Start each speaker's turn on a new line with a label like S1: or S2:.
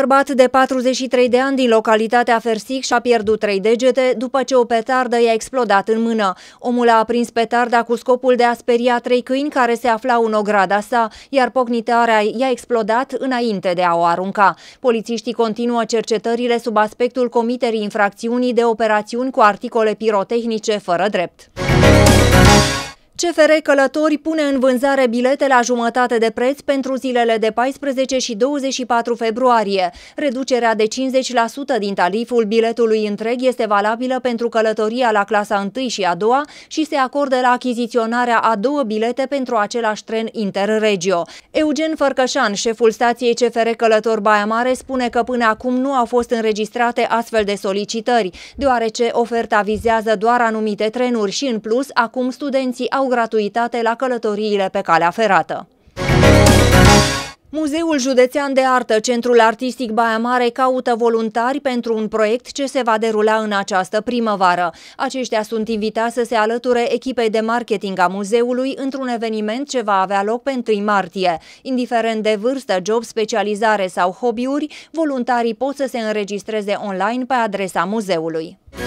S1: bărbat de 43 de ani din localitatea Fersic și-a pierdut trei degete după ce o petardă i-a explodat în mână. Omul a aprins petarda cu scopul de a speria trei câini care se aflau în ograda sa, iar pocnitarea i-a explodat înainte de a o arunca. Polițiștii continuă cercetările sub aspectul comiterii infracțiunii de operațiuni cu articole pirotehnice fără drept. CFR Călători pune în vânzare bilete la jumătate de preț pentru zilele de 14 și 24 februarie. Reducerea de 50% din tariful biletului întreg este valabilă pentru călătoria la clasa 1 și a 2 și se acordă la achiziționarea a două bilete pentru același tren interregio. Eugen Fărcășan, șeful stației CFR Călător Baia Mare, spune că până acum nu au fost înregistrate astfel de solicitări, deoarece oferta vizează doar anumite trenuri și, în plus, acum studenții au gratuitate la călătoriile pe calea ferată. Muzeul Județean de Artă, Centrul Artistic Baia Mare, caută voluntari pentru un proiect ce se va derula în această primăvară. Aceștia sunt invitați să se alăture echipei de marketing a muzeului într-un eveniment ce va avea loc pe 1 martie. Indiferent de vârstă, job, specializare sau hobby-uri, voluntarii pot să se înregistreze online pe adresa muzeului.